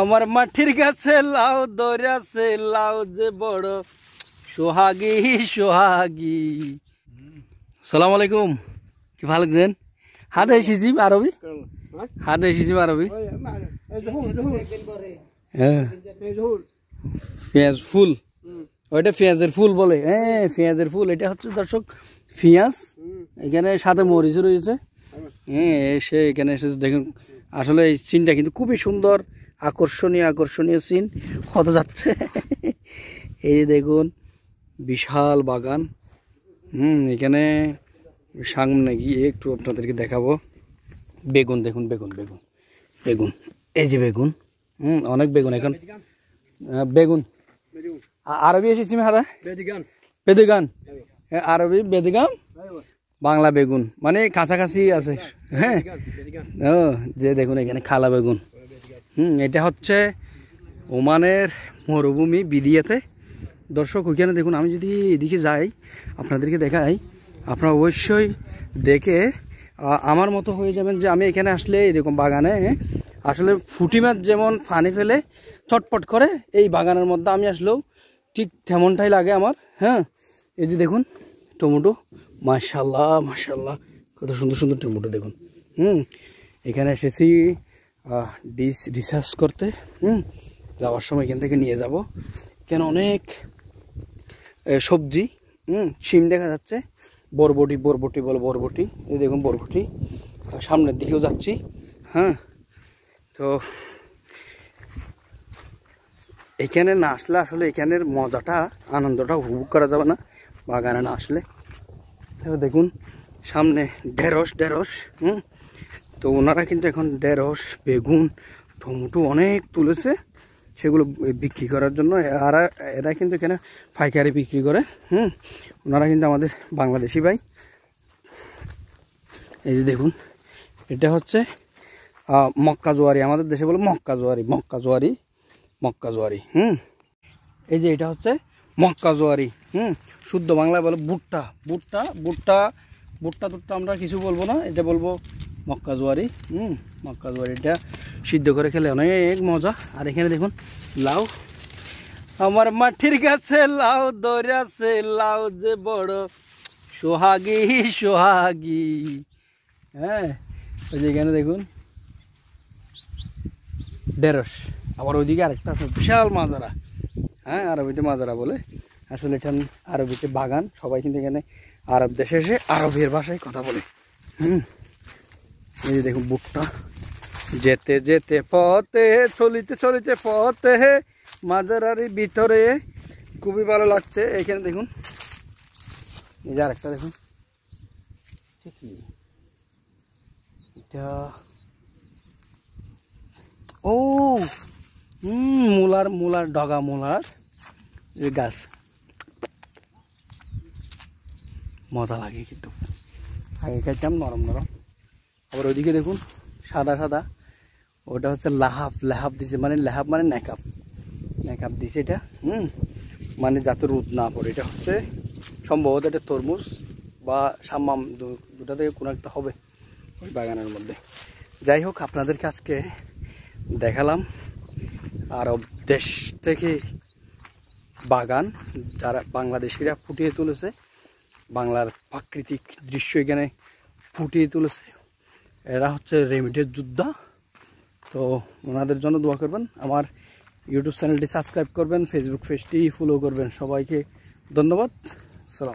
আমার মাটির গাছে লাউ দৌড়াছে লাউ যে বড় সোহাগি সোহাগি সালাম আলাইকুম কি ভালো দেন হাতে এসেছি আরবি হাতে এসেছি আরবি হ্যাঁ পেঁয়াজ ফুল ওইটা পেঁয়াজের ফুল বলে হ্যাঁ পেঁয়াজের ফুল এটা হচ্ছে দর্শক পেঁয়াজ এখানে সাথে মরিচ রয়েছে হ্যাঁ এসে এখানে এসে দেখুন আসলে এই সিনটা কিন্তু খুবই সুন্দর আকর্ষণীয় আকর্ষণীয় সিন কত যাচ্ছে এই যে দেখুন বিশাল বাগান হুম এখানে সামনে গিয়ে একটু আপনাদেরকে দেখাবো বেগুন দেখুন বেগুন বেগুন বেগুন এই যে বেগুন হুম অনেক বেগুন এখন বেগুন আরবি এসেছি হাদা বেদিগান আরবি বেদিগান বাংলা বেগুন মানে কাছাকাছি আছে হ্যাঁ ও যে দেখুন এখানে খালা বেগুন হুম এটা হচ্ছে ওমানের মরুভূমি বিদিয়াতে দর্শক ওইখানে দেখুন আমি যদি এদিকে যাই আপনাদেরকে দেখাই আপনারা অবশ্যই দেখে আমার মতো হয়ে যাবেন যে আমি এখানে আসলে এরকম বাগানে আসলে ফুটি মাছ যেমন ফানি ফেলে চটপট করে এই বাগানের মধ্যে আমি আসলেও ঠিক তেমনটাই লাগে আমার হ্যাঁ এই যে দেখুন টমেটো মার্শাল্লাহ মার্শাল্লাহ কত সুন্দর সুন্দর টমেটো দেখুন হুম এখানে এসেছি ডিস রিসার্চ করতে যাওয়ার সময় এখান থেকে নিয়ে যাব কেন অনেক সবজি হুম শিম দেখা যাচ্ছে বরবটি বরবটি বলো বরবটি এই দেখুন বরবটি সামনের দিকেও যাচ্ছি হ্যাঁ তো এখানে না আসলে আসলে এখানের মজাটা আনন্দটা উপভোগ করা যাবে না বাগানে না আসলে দেখুন সামনে ঢেঁড়স ঢেঁড়স হুম তো ওনারা কিন্তু এখন ঢেঁড়স বেগুন টমেটো অনেক তুলেছে সেগুলো বিক্রি করার জন্য আর এরা কিন্তু এখানে পাইকারি বিক্রি করে হুম ওনারা কিন্তু আমাদের বাংলাদেশি ভাই এই যে দেখুন এটা হচ্ছে মক্কা জোয়ারি আমাদের দেশে বলে মক্কা জোয়ারি মক্কা জোয়ারি মক্কা জোয়ারি হুম এই যে এটা হচ্ছে মক্কা জোয়ারি হুম শুদ্ধ বাংলায় বলে ভুট্টা বুট্টা বুট্টা ভুট্টা টুট্টা আমরা কিছু বলবো না এটা বলবো মক্কা জোয়ারি হুম মক্কা জোয়ারিটা সিদ্ধ করে খেলে অনেক মজা আর এখানে দেখুন লাউ আমার মাটির কাছে লাউ দৌড়াছে লাউ যে বড় সোহাগি সোহাগি হ্যাঁ ওই এখানে দেখুন ডেরস আবার ওইদিকে আরেকটা আছে বিশাল মাজারা হ্যাঁ আরবিতে মাজারা বলে আসলে এটা আরবিতে বাগান সবাই কিন্তু এখানে আরব দেশে এসে আরবের ভাষায় কথা বলে হুম এই যে দেখুন বুকটা যেতে যেতে পথে চলিতে চলিতে পথে মাজারারি ভিতরে খুবই ভালো লাগছে এখানে দেখুন এই যে আরেকটা দেখুন ঠিকই এটা ও হুম মূলার মূলার ডগা মূলার এই গাছ মজা লাগে কিন্তু আগে খাইতাম নরম নরম আবার ওইদিকে দেখুন সাদা সাদা ওটা হচ্ছে লাহাফ লাহাফ দিছে মানে লাহাফ মানে ন্যাকাপ ন্যাকাপ দিছে এটা হুম মানে যাতে রোদ না পড়ে এটা হচ্ছে সম্ভবত এটা তরমুজ বা সাম্মাম দুটা থেকে কোনো একটা হবে ওই বাগানের মধ্যে যাই হোক আপনাদেরকে আজকে দেখালাম আরব দেশ থেকে বাগান যারা বাংলাদেশিরা ফুটিয়ে তুলেছে বাংলার প্রাকৃতিক দৃশ্য এখানে ফুটিয়ে তুলেছে এরা হচ্ছে রেমিডের যোদ্ধা তো ওনাদের জন্য দোয়া করবেন আমার ইউটিউব চ্যানেলটি সাবস্ক্রাইব করবেন ফেসবুক পেজটি ফলো করবেন সবাইকে ধন্যবাদ সালাম